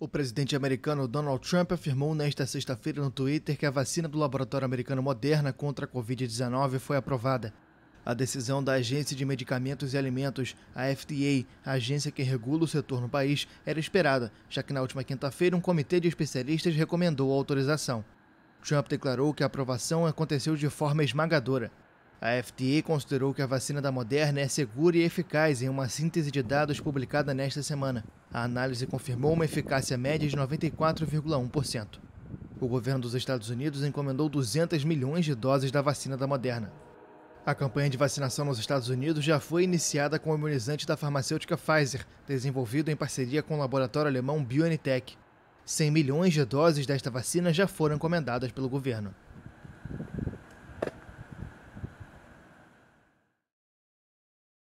O presidente americano Donald Trump afirmou nesta sexta-feira no Twitter que a vacina do laboratório americano Moderna contra a Covid-19 foi aprovada. A decisão da Agência de Medicamentos e Alimentos, a FDA, a agência que regula o setor no país, era esperada, já que na última quinta-feira um comitê de especialistas recomendou a autorização. Trump declarou que a aprovação aconteceu de forma esmagadora. A FDA considerou que a vacina da Moderna é segura e eficaz em uma síntese de dados publicada nesta semana. A análise confirmou uma eficácia média de 94,1%. O governo dos Estados Unidos encomendou 200 milhões de doses da vacina da Moderna. A campanha de vacinação nos Estados Unidos já foi iniciada com o imunizante da farmacêutica Pfizer, desenvolvido em parceria com o laboratório alemão BioNTech. 100 milhões de doses desta vacina já foram encomendadas pelo governo.